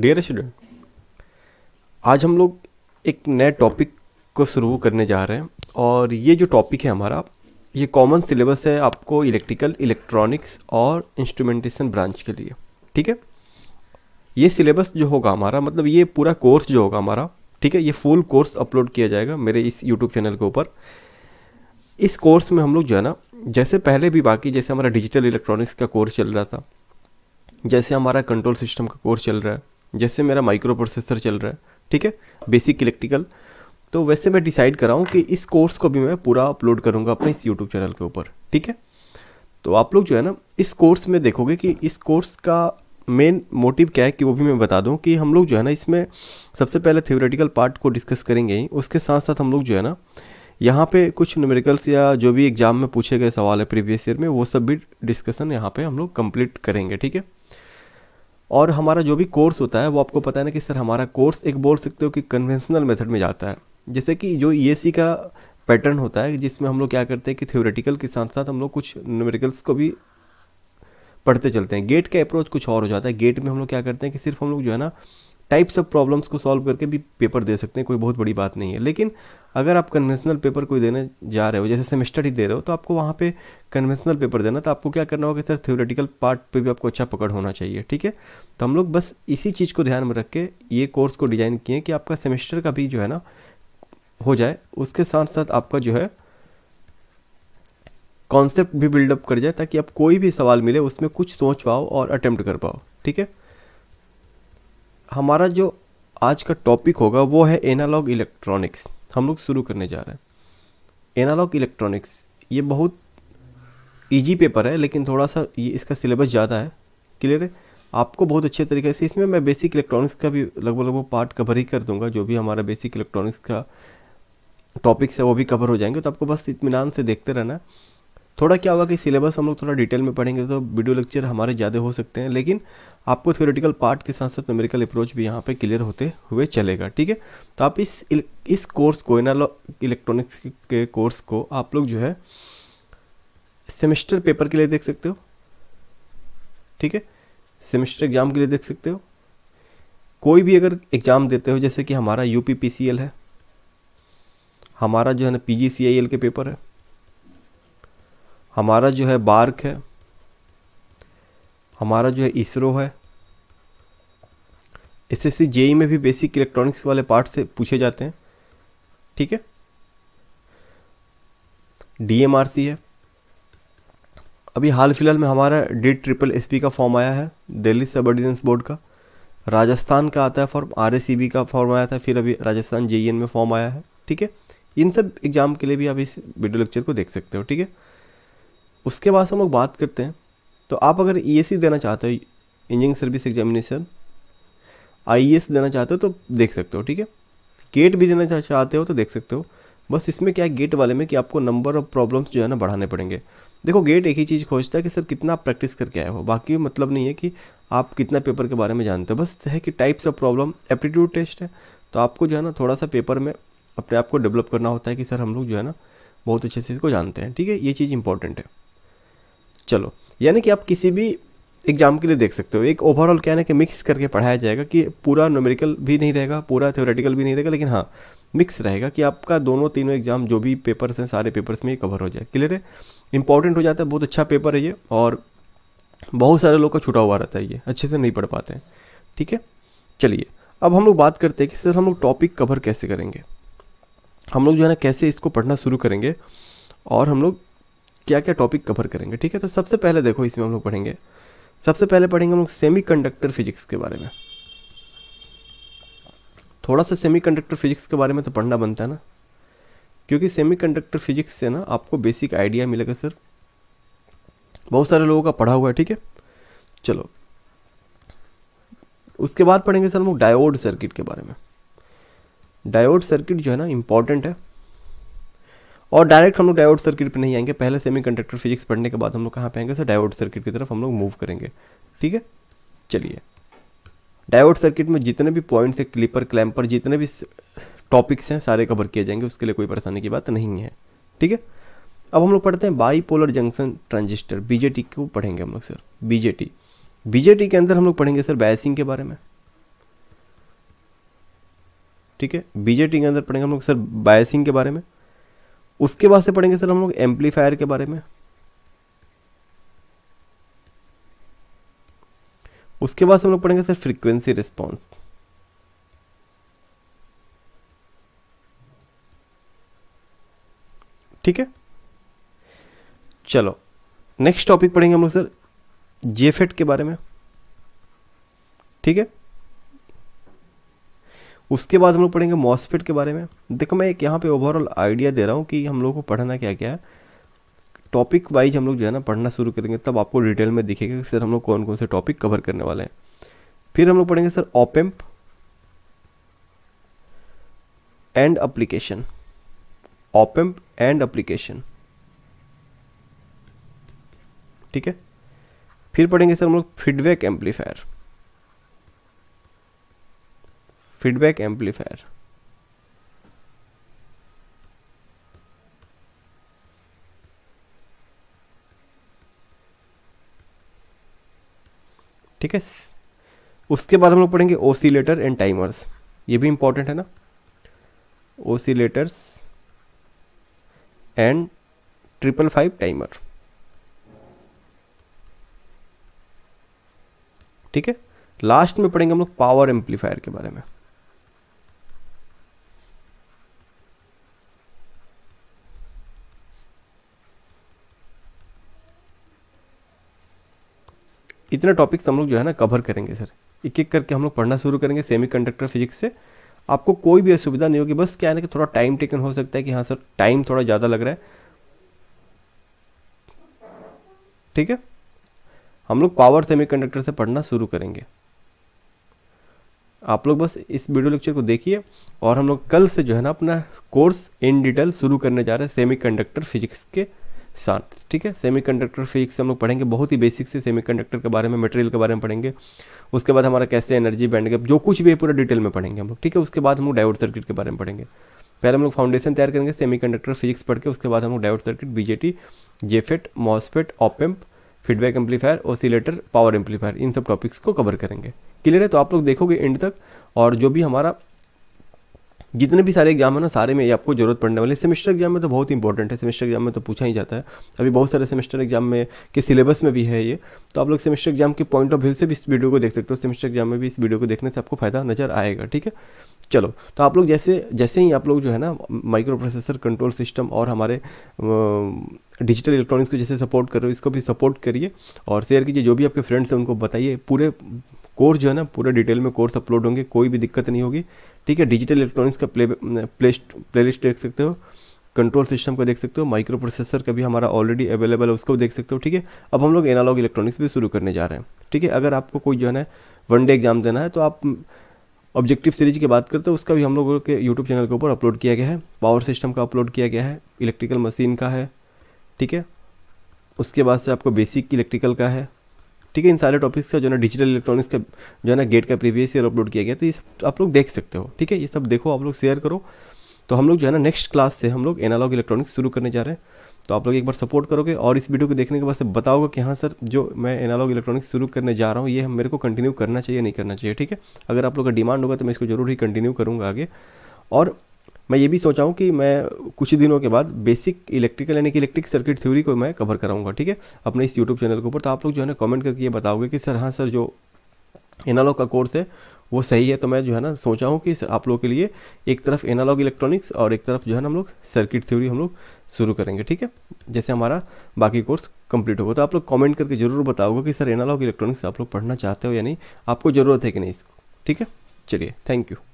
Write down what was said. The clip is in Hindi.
डियर स्टूडेंट आज हम लोग एक नए टॉपिक को शुरू करने जा रहे हैं और ये जो टॉपिक है हमारा ये कॉमन सिलेबस है आपको इलेक्ट्रिकल इलेक्ट्रॉनिक्स और इंस्ट्रूमेंटेशन ब्रांच के लिए ठीक है ये सिलेबस जो होगा हमारा मतलब ये पूरा कोर्स जो होगा हमारा ठीक है ये फुल कोर्स अपलोड किया जाएगा मेरे इस यूट्यूब चैनल के ऊपर इस कोर्स में हम लोग जो है ना जैसे पहले भी बाकी जैसे हमारा डिजिटल इलेक्ट्रॉनिक्स का कोर्स चल रहा था जैसे हमारा कंट्रोल सिस्टम का कोर्स चल रहा है जैसे मेरा माइक्रो प्रोसेसर चल रहा है ठीक है बेसिक इलेक्ट्रिकल तो वैसे मैं डिसाइड कर रहा हूँ कि इस कोर्स को भी मैं पूरा अपलोड करूँगा अपने इस यूट्यूब चैनल के ऊपर ठीक है तो आप लोग जो है ना इस कोर्स में देखोगे कि इस कोर्स का मेन मोटिव क्या है कि वो भी मैं बता दूँ कि हम लोग जो है ना इसमें सबसे पहले थ्योरेटिकल पार्ट को डिस्कस करेंगे ही उसके साथ साथ हम लोग जो है ना यहाँ पे कुछ न्यूमेरिकल्स या जो भी एग्ज़ाम में पूछे गए सवाल है प्रीवियस ईयर में वो सब भी डिस्कसन यहाँ पे हम लोग कंप्लीट करेंगे ठीक है और हमारा जो भी कोर्स होता है वो आपको पता है ना कि सर हमारा कोर्स एक बोल सकते हो कि कन्वेंशनल मेथड में जाता है जैसे कि जो ई e का पैटर्न होता है जिसमें हम लोग क्या करते हैं कि थ्योरेटिकल के साथ साथ हम लोग कुछ न्यूमेरिकल्स को भी पढ़ते चलते हैं गेट का अप्रोच कुछ और हो जाता है गेट में हम लोग क्या करते हैं कि सिर्फ हम लोग जो है ना टाइप्स ऑफ प्रॉब्लम्स को सॉल्व करके भी पेपर दे सकते हैं कोई बहुत बड़ी बात नहीं है लेकिन अगर आप कन्वेंशनल पेपर कोई देने जा रहे हो जैसे सेमेस्टर ही दे रहे हो तो आपको वहाँ पे कन्वेंशनल पेपर देना तो आपको क्या करना होगा सर थ्योरेटिकल पार्ट पे भी आपको अच्छा पकड़ होना चाहिए ठीक है तो हम लोग बस इसी चीज़ को ध्यान में रख के ये कोर्स को डिज़ाइन किए कि आपका सेमेस्टर का भी जो है ना हो जाए उसके साथ साथ आपका जो है कॉन्सेप्ट भी बिल्डअप कर जाए ताकि आप कोई भी सवाल मिले उसमें कुछ सोच पाओ और अटैम्प्ट कर पाओ ठीक है हमारा जो आज का टॉपिक होगा वो है एनालॉग इलेक्ट्रॉनिक्स हम लोग शुरू करने जा रहे हैं एनालॉग इलेक्ट्रॉनिक्स ये बहुत इजी पेपर है लेकिन थोड़ा सा ये इसका सिलेबस ज़्यादा है क्लियर है आपको बहुत अच्छे तरीके से इसमें मैं बेसिक इलेक्ट्रॉनिक्स का भी लगभग लगभग पार्ट कवर ही कर दूंगा जो भी हमारा बेसिक इलेक्ट्रॉनिक्स का टॉपिक्स है वो भी कवर हो जाएंगे तो आपको बस इतमान से देखते रहना थोड़ा क्या होगा कि सिलेबस हम लोग थोड़ा डिटेल में पढ़ेंगे तो वीडियो लेक्चर हमारे ज़्यादा हो सकते हैं लेकिन आपको थ्योरेटिकल पार्ट के साथ साथ न्यूमेरिकल अप्रोच भी यहाँ पे क्लियर होते हुए चलेगा ठीक है तो आप इस इस कोर्स को एनालॉग इलेक्ट्रॉनिक्स के कोर्स को आप लोग जो है सेमेस्टर पेपर के लिए देख सकते हो ठीक है सेमेस्टर एग्ज़ाम के लिए देख सकते हो कोई भी अगर एग्ज़ाम देते हो जैसे कि हमारा यू है हमारा जो है ना पी के पेपर है हमारा जो है बार्क है हमारा जो है इसरो है एस एस जेई में भी बेसिक इलेक्ट्रॉनिक्स वाले पार्ट से पूछे जाते हैं ठीक है डी एम आर सी है अभी हाल फिलहाल में हमारा डी ट्रिपल एस पी का फॉर्म आया है दिल्ली सब ऑर्डिनेंस बोर्ड का राजस्थान का आता है form R S C B का फॉर्म आया था फिर अभी राजस्थान जे ई एन में फॉर्म आया है ठीक है इन सब एग्ज़ाम के लिए भी आप इस वीडियो लेक्चर को देख सकते हो ठीक है उसके बाद हम लोग बात करते हैं तो आप अगर ई e देना चाहते हो इंजीनियरिंग सर्विस एग्जामिनेशन आई देना चाहते हो तो देख सकते हो ठीक है गेट भी देना चाहते हो तो देख सकते हो बस इसमें क्या है गेट वाले में कि आपको नंबर ऑफ प्रॉब्लम्स जो है ना बढ़ाने पड़ेंगे देखो गेट एक ही चीज़ खोजता है कि सर कितना आप प्रैक्टिस करके आए हो बाकी मतलब नहीं है कि आप कितना पेपर के बारे में जानते हो बस है कि types of problem aptitude test है तो आपको जो है ना थोड़ा सा पेपर में अपने आप को डेवलप करना होता है कि सर हम लोग जो है ना बहुत अच्छे से इसको जानते हैं ठीक है ये चीज़ इंपॉर्टेंट है चलो यानी कि आप किसी भी एग्जाम के लिए देख सकते हो एक ओवरऑल क्या है ना कि मिक्स करके पढ़ाया जाएगा कि पूरा न्यूमेरिकल भी नहीं रहेगा पूरा थ्योरेटिकल भी नहीं रहेगा लेकिन हाँ मिक्स रहेगा कि आपका दोनों तीनों एग्जाम जो भी पेपर्स हैं सारे पेपर्स में कवर हो जाए क्लियर है इंपॉर्टेंट हो जाता है बहुत अच्छा पेपर है ये और बहुत सारे लोग का छुटा हुआ रहता है ये अच्छे से नहीं पढ़ पाते हैं ठीक है चलिए अब हम लोग बात करते हैं कि सर हम लोग टॉपिक कवर कैसे करेंगे हम लोग जो है ना कैसे इसको पढ़ना शुरू करेंगे और हम लोग क्या क्या टॉपिक कवर करेंगे ठीक है तो सबसे पहले देखो इसमें हम लोग पढ़ेंगे सबसे पहले पढ़ेंगे हम लोग सेमी कंडक्टर फिजिक्स के बारे में थोड़ा सा सेमी कंडक्टर फिजिक्स के बारे में तो पढ़ना बनता है ना क्योंकि सेमी कंडक्टर फिजिक्स से ना आपको बेसिक आइडिया मिलेगा सर बहुत सारे लोगों का पढ़ा हुआ है ठीक है चलो उसके बाद पढ़ेंगे सर हम लोग डायोड सर्किट के बारे में डायोड सर्किट जो है ना इम्पॉर्टेंट है और डायरेक्ट हम लोग डायोड सर्किट पे नहीं आएंगे पहले सेमी कंडक्टर फिजिक्स पढ़ने के बाद हम लोग कहाँ पे आएंगे सर डायोड सर्किट की तरफ हम लोग मूव करेंगे ठीक है चलिए डायोड सर्किट में जितने भी पॉइंट्स है क्लिपर क्लैम्पर जितने भी टॉपिक्स हैं सारे कवर किए जाएंगे उसके लिए कोई परेशानी की बात नहीं है ठीक है अब हम लोग पढ़ते हैं बाईपोलर जंक्शन ट्रांजिस्टर बीजेटी को पढ़ेंगे हम लोग सर बीजेटी बीजेटी के अंदर हम लोग पढ़ेंगे सर बायसिंग के बारे में ठीक है बीजेटी के अंदर पढ़ेंगे हम लोग सर बायसिंग के बारे में उसके बाद से पढ़ेंगे सर हम लोग एम्पलीफायर के बारे में उसके बाद हम लोग पढ़ेंगे सर फ्रीक्वेंसी रिस्पॉन्स ठीक है चलो नेक्स्ट टॉपिक पढ़ेंगे हम लोग सर जेफेट के बारे में ठीक है उसके बाद हम लोग पढ़ेंगे मॉसफेट के बारे में देखो मैं एक यहाँ पे ओवरऑल आइडिया दे रहा हूँ कि हम लोग को पढ़ना क्या क्या है टॉपिक वाइज हम लोग जो है ना पढ़ना शुरू करेंगे तब आपको डिटेल में दिखेगा कि सर हम लोग कौन कौन से टॉपिक कवर करने वाले हैं फिर हम लोग पढ़ेंगे sir op amp and application op amp and application ठीक है फिर पढ़ेंगे सर हम लोग फीडबैक एम्पलीफायर फीडबैक एम्पलीफायर ठीक है उसके बाद हम लोग पढ़ेंगे ओसीलेटर एंड टाइमर्स ये भी इंपॉर्टेंट है ना oscillators and triple five timer ठीक है लास्ट में पढ़ेंगे हम लोग पावर एम्पलीफायर के बारे में इतने टॉपिक्स हम लोग जो है ना कवर करेंगे सर एक एक करके हम लोग पढ़ना शुरू करेंगे कंडक्टर फिजिक्स से आपको कोई भी असुविधा नहीं होगी बस क्या है ना कि थोड़ा टाइम टेकन हो सकता है कि हाँ सर टाइम थोड़ा ज़्यादा लग रहा है ठीक है हम लोग पावर कंडक्टर से पढ़ना शुरू करेंगे आप लोग बस इस वीडियो लेक्चर को देखिए और हम लोग कल से जो है ना अपना कोर्स इन डिटेल शुरू करने जा रहे हैं सेमीकंडक्टर फिजिक्स के साथ ठीक है सेमीकंडक्टर फिजिक्स से हम लोग पढ़ेंगे बहुत ही बेसिक से सेमीकंडक्टर के बारे में मटेरियल के बारे में पढ़ेंगे उसके बाद हमारा कैसे एनर्जी बैंड गैप जो कुछ भी है पूरा डिटेल में पढ़ेंगे हम लोग ठीक है उसके बाद हम लोग डायोड सर्किट के बारे में पढ़ेंगे पहले हम लोग फाउंडेशन तैयार करेंगे सेमीकंडक्टर फिजिक्स पढ़ के उसके बाद हम लोग diode circuit BJT JFET MOSFET op amp feedback amplifier oscillator power amplifier इन सब टॉपिक्स को कवर करेंगे क्लियर है तो आप लोग देखोगे एंड तक और जो भी हमारा जितने भी सारे एग्जाम है ना सारे में ये आपको जरूरत पड़ने वाली सेमेस्टर एग्जाम में तो बहुत इंपॉर्टेंट है सेमेस्टर एग्जाम में तो पूछा ही जाता है अभी बहुत सारे सेमेस्टर एग्जाम में के सिलेबस में भी है ये तो आप लोग सेमेस्टर एग्जाम के पॉइंट ऑफ व्यू से भी इस वीडियो को देख सकते हो सेमेस्टर एग्जाम में भी इस वीडियो को देखने से आपको फायदा नजर आएगा ठीक है चलो तो आप लोग जैसे जैसे ही आप लोग जो है ना माइक्रो प्रोसेसर कंट्रोल सिस्टम और हमारे डिजिटल इलेक्ट्रॉनिक्स को जैसे सपोर्ट कर रहे हो इसको भी सपोर्ट करिए और शेयर कीजिए जो भी आपके फ्रेंड्स हैं उनको बताइए पूरे कोर्स जो है ना पूरा डिटेल में कोर्स अपलोड होंगे कोई भी दिक्कत नहीं होगी ठीक है डिजिटल इलेक्ट्रॉनिक्स का प्ले प्ले प्ले लिस्ट देख सकते हो कंट्रोल सिस्टम का देख सकते हो माइक्रो प्रोसेसर का भी हमारा ऑलरेडी अवेलेबल है उसको देख सकते हो ठीक है अब हम लोग एनालॉग इलेक्ट्रॉनिक्स भी शुरू करने जा रहे हैं ठीक है अगर आपको कोई जो है ना वन डे एग्जाम देना है तो आप ऑब्जेक्टिव सीरीज की बात करते हो उसका भी हम लोगों के यूट्यूब चैनल के ऊपर अपलोड किया गया है पावर सिस्टम का अपलोड किया गया है इलेक्ट्रिकल मशीन का है ठीक है उसके बाद से आपको बेसिक इलेक्ट्रिकल का है ठीक है इन सारे टॉपिक्स का जो है ना डिजिटल इलेक्ट्रॉनिक्स का जो है ना गेट का प्रीवियस ईयर अपलोड किया गया तो ये सब आप लोग देख सकते हो ठीक है ये सब देखो आप लोग शेयर करो तो हम लोग जो है ना नेक्स्ट क्लास से हम लोग एनालॉग इलेक्ट्रॉनिक्स शुरू करने जा रहे हैं तो आप लोग एक बार सपोर्ट करोगे और इस वीडियो को देखने के बाद से बताओगे कि हाँ सर जो मैं एनालॉग इलेक्ट्रॉनिक्स शुरू करने जा रहा हूँ ये मेरे को कंटिन्यू करना चाहिए नहीं करना चाहिए ठीक है अगर आप लोग का डिमांड होगा तो मैं इसको जरूर ही कंटिन्यू करूँगा आगे और मैं ये भी सोचा हूँ कि मैं कुछ दिनों के बाद बेसिक इलेक्ट्रिकल यानी कि इलेक्ट्रिक सर्किट थ्योरी को मैं कवर कराऊंगा ठीक है अपने इस यूट्यूब चैनल के ऊपर तो आप लोग जो है ना कमेंट करके ये बताओगे कि सर हाँ सर जो एनालॉग का कोर्स है वो सही है तो मैं जो है ना सोचा हूँ कि आप लोगों के लिए एक तरफ एनालॉग इलेक्ट्रॉनिक्स और एक तरफ जो है ना हम लोग सर्किट थ्योरी हम लोग शुरू करेंगे ठीक है जैसे हमारा बाकी कोर्स कंप्लीट होगा तो आप लोग कमेंट करके ज़रूर बताओगे कि सर एनालॉग इलेक्ट्रॉनिक्स आप लोग पढ़ना चाहते हो या नहीं आपको ज़रूरत है कि नहीं इसको ठीक है चलिए थैंक यू